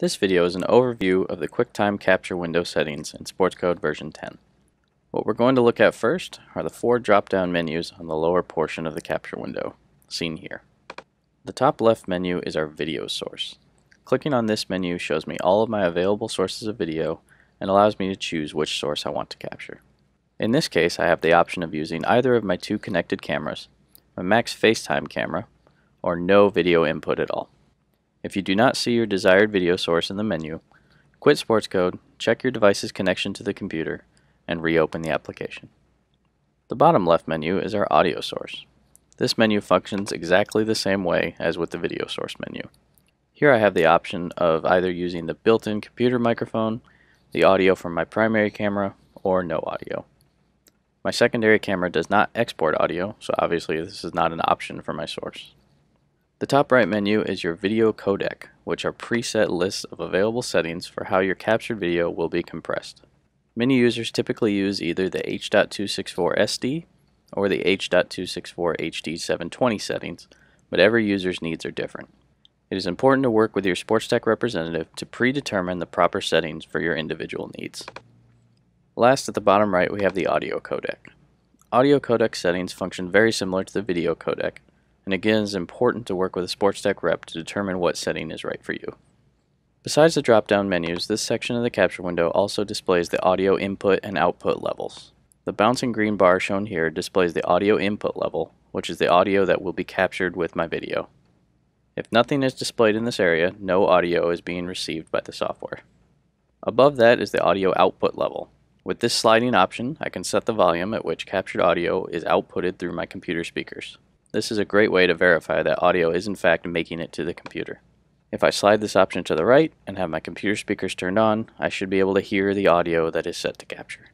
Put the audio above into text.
This video is an overview of the QuickTime Capture window settings in SportsCode version 10. What we're going to look at first are the four drop-down menus on the lower portion of the capture window, seen here. The top left menu is our video source. Clicking on this menu shows me all of my available sources of video and allows me to choose which source I want to capture. In this case, I have the option of using either of my two connected cameras, my Max FaceTime camera, or no video input at all. If you do not see your desired video source in the menu, quit Sports Code, check your device's connection to the computer, and reopen the application. The bottom left menu is our audio source. This menu functions exactly the same way as with the video source menu. Here I have the option of either using the built-in computer microphone, the audio from my primary camera, or no audio. My secondary camera does not export audio, so obviously this is not an option for my source. The top right menu is your video codec, which are preset lists of available settings for how your captured video will be compressed. Many users typically use either the H.264 SD or the H.264 HD 720 settings, but every user's needs are different. It is important to work with your sports tech representative to predetermine the proper settings for your individual needs. Last at the bottom right we have the audio codec. Audio codec settings function very similar to the video codec, and again it's important to work with a sports tech rep to determine what setting is right for you. Besides the drop-down menus, this section of the capture window also displays the audio input and output levels. The bouncing green bar shown here displays the audio input level, which is the audio that will be captured with my video. If nothing is displayed in this area, no audio is being received by the software. Above that is the audio output level. With this sliding option, I can set the volume at which captured audio is outputted through my computer speakers. This is a great way to verify that audio is in fact making it to the computer. If I slide this option to the right and have my computer speakers turned on, I should be able to hear the audio that is set to capture.